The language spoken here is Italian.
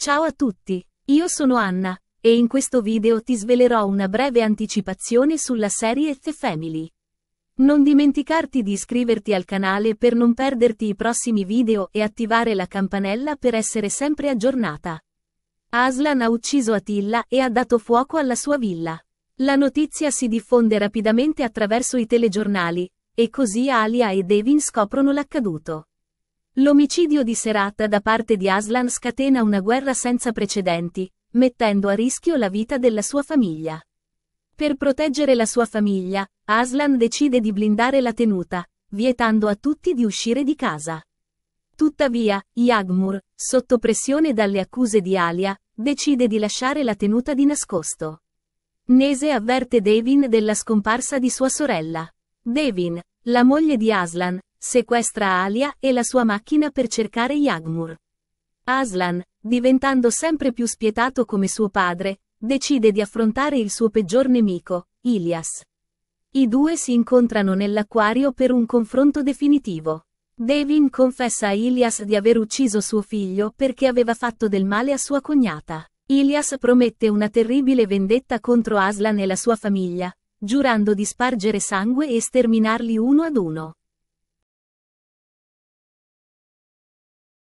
Ciao a tutti, io sono Anna, e in questo video ti svelerò una breve anticipazione sulla serie The Family. Non dimenticarti di iscriverti al canale per non perderti i prossimi video e attivare la campanella per essere sempre aggiornata. Aslan ha ucciso Attila e ha dato fuoco alla sua villa. La notizia si diffonde rapidamente attraverso i telegiornali, e così Alia e Devin scoprono l'accaduto. L'omicidio di Serat da parte di Aslan scatena una guerra senza precedenti, mettendo a rischio la vita della sua famiglia. Per proteggere la sua famiglia, Aslan decide di blindare la tenuta, vietando a tutti di uscire di casa. Tuttavia, Yagmur, sotto pressione dalle accuse di Alia, decide di lasciare la tenuta di nascosto. Nese avverte Devin della scomparsa di sua sorella. Devin, la moglie di Aslan, sequestra Alia e la sua macchina per cercare Yagmur. Aslan, diventando sempre più spietato come suo padre, decide di affrontare il suo peggior nemico, Ilias. I due si incontrano nell'acquario per un confronto definitivo. Devin confessa a Ilias di aver ucciso suo figlio perché aveva fatto del male a sua cognata. Ilias promette una terribile vendetta contro Aslan e la sua famiglia, giurando di spargere sangue e sterminarli uno ad uno.